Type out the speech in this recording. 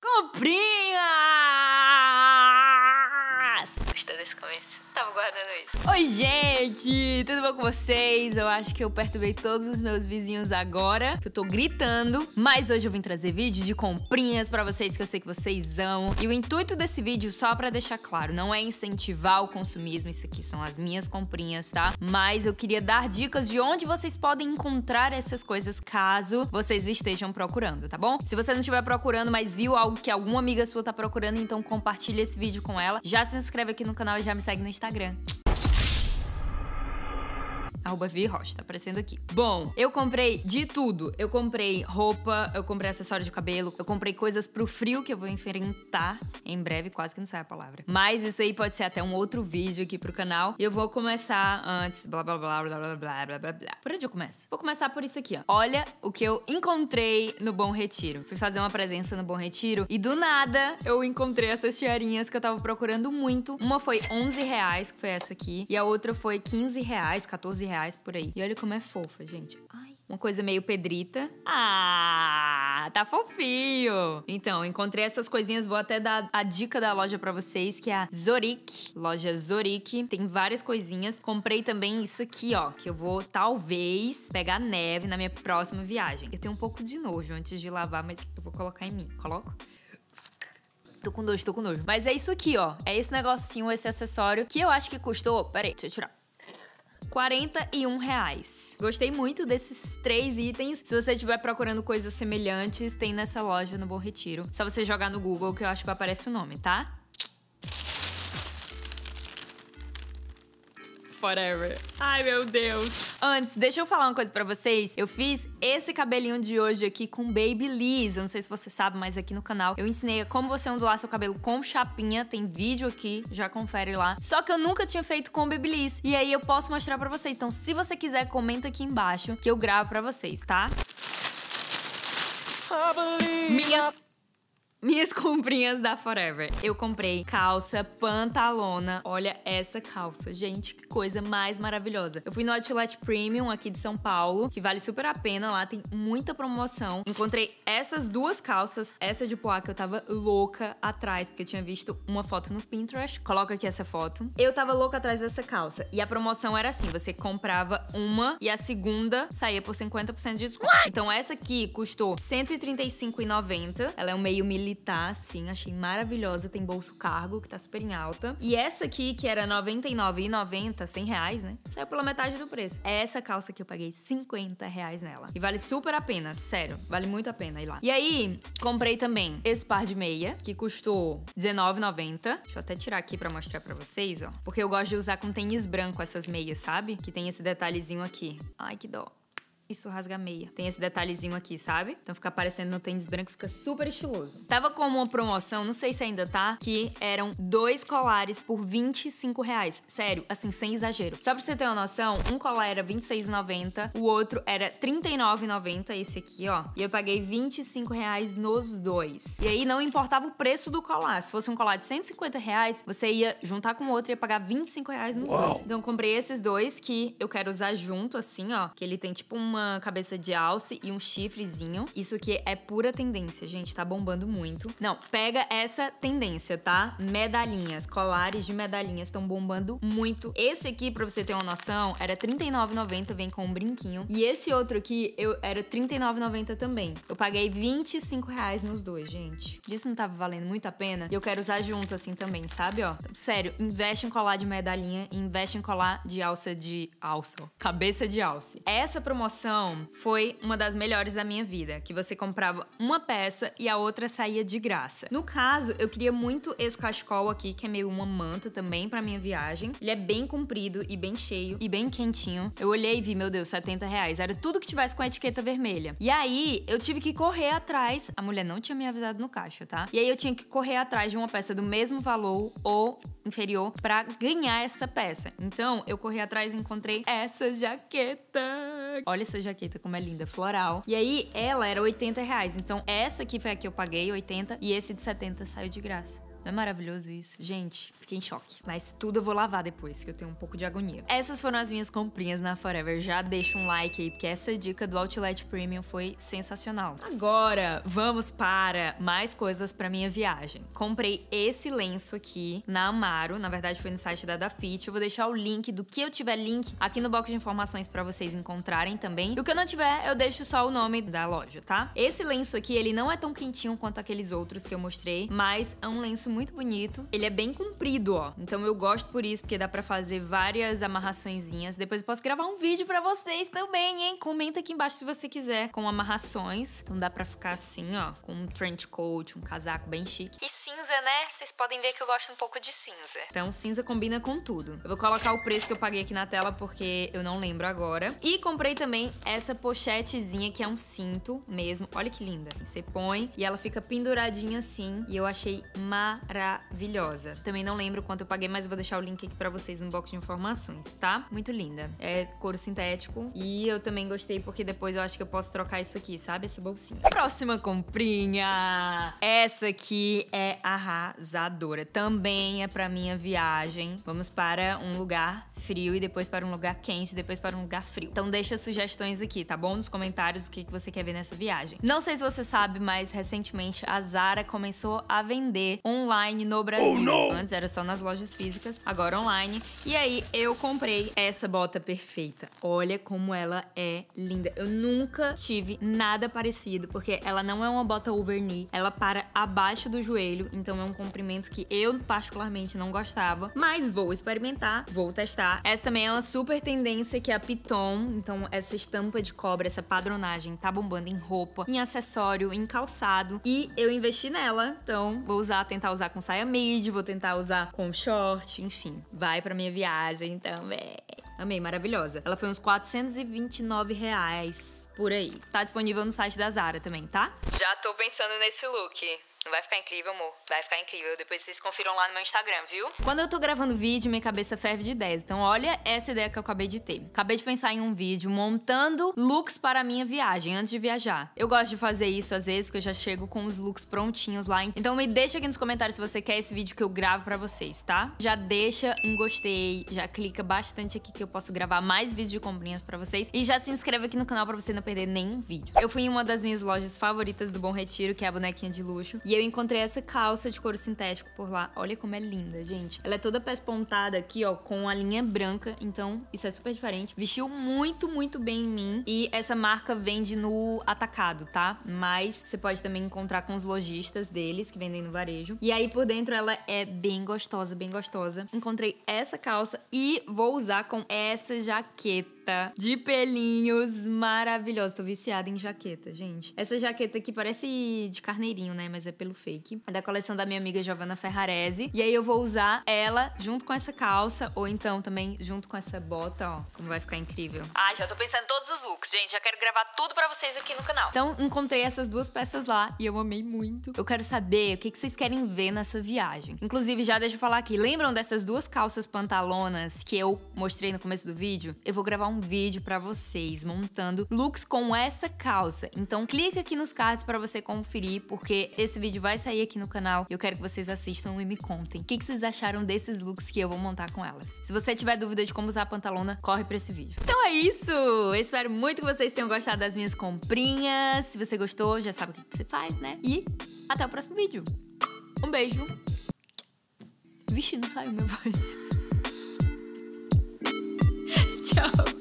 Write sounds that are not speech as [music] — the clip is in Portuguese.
Comprei! Oi, gente! Tudo bom com vocês? Eu acho que eu perturbei todos os meus vizinhos agora, que eu tô gritando. Mas hoje eu vim trazer vídeo de comprinhas pra vocês, que eu sei que vocês amam. E o intuito desse vídeo, só pra deixar claro, não é incentivar o consumismo. Isso aqui são as minhas comprinhas, tá? Mas eu queria dar dicas de onde vocês podem encontrar essas coisas, caso vocês estejam procurando, tá bom? Se você não estiver procurando, mas viu algo que alguma amiga sua tá procurando, então compartilha esse vídeo com ela. Já se inscreve aqui no canal e já me segue no Instagram arroba Vi Rocha, tá aparecendo aqui. Bom, eu comprei de tudo. Eu comprei roupa, eu comprei acessório de cabelo, eu comprei coisas pro frio que eu vou enfrentar em breve, quase que não sai a palavra. Mas isso aí pode ser até um outro vídeo aqui pro canal. Eu vou começar antes, blá blá blá blá blá blá blá blá blá. Por onde eu começo? Vou começar por isso aqui, ó. Olha o que eu encontrei no Bom Retiro. Fui fazer uma presença no Bom Retiro e do nada eu encontrei essas tiarinhas que eu tava procurando muito. Uma foi 11 reais, que foi essa aqui, e a outra foi 15 reais, 14 reais reais por aí. E olha como é fofa, gente. Ai. Uma coisa meio pedrita. Ah, tá fofinho. Então, encontrei essas coisinhas. Vou até dar a dica da loja para vocês, que é a Zorik. Loja Zorik. Tem várias coisinhas. Comprei também isso aqui, ó. Que eu vou, talvez, pegar neve na minha próxima viagem. Eu tenho um pouco de nojo antes de lavar, mas eu vou colocar em mim. Coloco? Tô com nojo, tô com nojo. Mas é isso aqui, ó. É esse negocinho, esse acessório, que eu acho que custou... Pera aí, deixa eu tirar. 41 reais. Gostei muito desses três itens. Se você estiver procurando coisas semelhantes, tem nessa loja no Bom Retiro. Só você jogar no Google que eu acho que aparece o nome, tá? forever. Ai, meu Deus. Antes, deixa eu falar uma coisa para vocês. Eu fiz esse cabelinho de hoje aqui com Babyliss. Eu não sei se você sabe, mas aqui no canal eu ensinei como você ondular seu cabelo com chapinha. Tem vídeo aqui, já confere lá. Só que eu nunca tinha feito com Babyliss. E aí eu posso mostrar para vocês. Então, se você quiser, comenta aqui embaixo que eu gravo para vocês, tá? Minhas minhas [laughs] comprinhas da Forever. Eu comprei calça pantalona. Olha essa calça, gente, que coisa mais maravilhosa. Eu fui no Outlet Premium aqui de São Paulo, que vale super a pena, lá tem muita promoção. Encontrei essas duas calças, essa de poá que eu tava louca atrás, porque eu tinha visto uma foto no Pinterest. Coloca aqui essa foto. Eu tava louca atrás dessa calça. E a promoção era assim, você comprava uma e a segunda saía por 50% de desconto. Então essa aqui custou R$135,90. Ela é um meio milímetro militar, tá, assim, achei maravilhosa. Tem bolso cargo, que tá super em alta. E essa aqui, que era R$ 99,90, 100 reais, né? Saiu pela metade do preço. É essa calça que eu paguei 50 reais nela. E vale super a pena, sério. Vale muito a pena ir lá. E aí, comprei também esse par de meia, que custou R$19,90. Deixa eu até tirar aqui pra mostrar pra vocês, ó. Porque eu gosto de usar com tênis branco essas meias, sabe? Que tem esse detalhezinho aqui. Ai, que dó isso rasga a meia. Tem esse detalhezinho aqui, sabe? Então fica aparecendo no tênis branco, fica super estiloso. Tava com uma promoção, não sei se ainda tá, que eram dois colares por 25 reais. Sério, assim, sem exagero. Só pra você ter uma noção, um colar era 26,90, o outro era 39,90, esse aqui, ó. E eu paguei 25 reais nos dois. E aí não importava o preço do colar. Se fosse um colar de 150 reais, você ia juntar com o outro e ia pagar 25 reais nos Uau. dois. Então eu comprei esses dois que eu quero usar junto, assim, ó. Que ele tem tipo uma uma cabeça de alce e um chifrezinho. Isso aqui é pura tendência, gente. Tá bombando muito. Não, pega essa tendência, tá? Medalhinhas, colares de medalhinhas estão bombando muito. Esse aqui, pra você ter uma noção, era R$39,90, vem com um brinquinho. E esse outro aqui, eu era R$39,90 também. Eu paguei R$25,00 nos dois, gente. Disso não tava valendo muito a pena. E eu quero usar junto, assim, também, sabe, ó? Sério, investe em colar de medalhinha e investe em colar de alça de... Alça, ó. Cabeça de alce. Essa promoção promoção então, foi uma das melhores da minha vida, que você comprava uma peça e a outra saía de graça. No caso, eu queria muito esse cachecol aqui, que é meio uma manta também para minha viagem. Ele é bem comprido e bem cheio e bem quentinho. Eu olhei e vi, meu Deus, 70 reais. Era tudo que tivesse com a etiqueta vermelha. E aí, eu tive que correr atrás. A mulher não tinha me avisado no caixa, tá? E aí, eu tinha que correr atrás de uma peça do mesmo valor ou inferior para ganhar essa peça. Então, eu corri atrás e encontrei essa jaqueta. Olha essa jaqueta como é linda, floral. E aí ela era 80 reais. Então essa aqui foi a que eu paguei, 80, e esse de 70 saiu de graça. Não é maravilhoso isso? Gente, fiquei em choque. Mas tudo eu vou lavar depois, que eu tenho um pouco de agonia. Essas foram as minhas comprinhas na Forever. Já deixa um like aí, porque essa dica do Outlet Premium foi sensacional. Agora, vamos para mais coisas para minha viagem. Comprei esse lenço aqui na Amaro. Na verdade, foi no site da Dafit. Eu vou deixar o link do que eu tiver link aqui no box de informações para vocês encontrarem também. E o que eu não tiver, eu deixo só o nome da loja, tá? Esse lenço aqui, ele não é tão quentinho quanto aqueles outros que eu mostrei, mas é um lenço muito bonito. Ele é bem comprido, ó. Então eu gosto por isso, porque dá pra fazer várias amarraçõezinhas. Depois eu posso gravar um vídeo pra vocês também, hein? Comenta aqui embaixo se você quiser com amarrações. Então dá pra ficar assim, ó, com um trench coat, um casaco bem chique. E cinza, né? Vocês podem ver que eu gosto um pouco de cinza. Então cinza combina com tudo. Eu vou colocar o preço que eu paguei aqui na tela, porque eu não lembro agora. E comprei também essa pochetezinha, que é um cinto mesmo. Olha que linda. Você põe e ela fica penduradinha assim. E eu achei maravilhosa maravilhosa. Também não lembro quanto eu paguei, mas vou deixar o link aqui para vocês no box de informações, tá? Muito linda. É couro sintético e eu também gostei porque depois eu acho que eu posso trocar isso aqui, sabe? Essa bolsinha. Próxima comprinha! Essa aqui é arrasadora. Também é para minha viagem. Vamos para um lugar frio e depois para um lugar quente, depois para um lugar frio. Então deixa sugestões aqui, tá bom? Nos comentários o que você quer ver nessa viagem. Não sei se você sabe, mas recentemente a Zara começou a vender online no oh, Brasil. Oh, Antes era só nas lojas físicas, agora online. E aí eu comprei essa bota perfeita. Olha como ela é linda. Eu nunca tive nada parecido, porque ela não é uma bota overknee, ela para abaixo do joelho, então é um comprimento que eu particularmente não gostava, mas vou experimentar, vou testar Tá? Essa também é uma super tendência que é a Piton. Então, essa estampa de cobra, essa padronagem, tá bombando em roupa, em acessório, em calçado. E eu investi nela. Então, vou usar, tentar usar com saia mid, vou tentar usar com short, enfim. Vai pra minha viagem também. Amei, maravilhosa. Ela foi uns 429 reais por aí. Tá disponível no site da Zara também, tá? Já tô pensando nesse look. Não vai ficar incrível, amor. Vai ficar incrível. Depois vocês confiram lá no meu Instagram, viu? Quando eu tô gravando vídeo, minha cabeça ferve de 10. Então, olha essa ideia que eu acabei de ter. Acabei de pensar em um vídeo montando looks para a minha viagem, antes de viajar. Eu gosto de fazer isso às vezes, porque eu já chego com os looks prontinhos lá. Então, me deixa aqui nos comentários se você quer esse vídeo que eu gravo para vocês, tá? Já deixa um gostei, já clica bastante aqui que eu posso gravar mais vídeos de comprinhas para vocês. E já se inscreve aqui no canal para você não perder nenhum vídeo. Eu fui em uma das minhas lojas favoritas do Bom Retiro, que é a Bonequinha de Luxo. E eu encontrei essa calça de couro sintético por lá. Olha como é linda, gente. Ela é toda pespontada aqui, ó, com a linha branca. Então, isso é super diferente. Vestiu muito, muito bem em mim. E essa marca vende no atacado, tá? Mas você pode também encontrar com os lojistas deles, que vendem no varejo. E aí, por dentro, ela é bem gostosa, bem gostosa. Encontrei essa calça e vou usar com essa jaqueta jaqueta de pelinhos maravilhosa. Tô viciada em jaqueta, gente. Essa jaqueta aqui parece de carneirinho, né? Mas é pelo fake. É da coleção da minha amiga Giovanna Ferrarese. E aí eu vou usar ela junto com essa calça, ou então também junto com essa bota, ó. Como vai ficar incrível. Ah, já tô pensando em todos os looks, gente. Já quero gravar tudo pra vocês aqui no canal. Então, encontrei essas duas peças lá e eu amei muito. Eu quero saber o que, que vocês querem ver nessa viagem. Inclusive, já deixa eu falar aqui. Lembram dessas duas calças pantalonas que eu mostrei no começo do vídeo? Eu vou gravar um um vídeo para vocês montando looks com essa calça. Então clica aqui nos cards para você conferir, porque esse vídeo vai sair aqui no canal. Eu quero que vocês assistam e me contem o que, que vocês acharam desses looks que eu vou montar com elas. Se você tiver dúvida de como usar a pantalona, corre para esse vídeo. Então é isso! Eu espero muito que vocês tenham gostado das minhas comprinhas. Se você gostou, já sabe o que, que você faz, né? E até o próximo vídeo. Um beijo. Vixe, não saiu minha voz. [laughs] Tchau.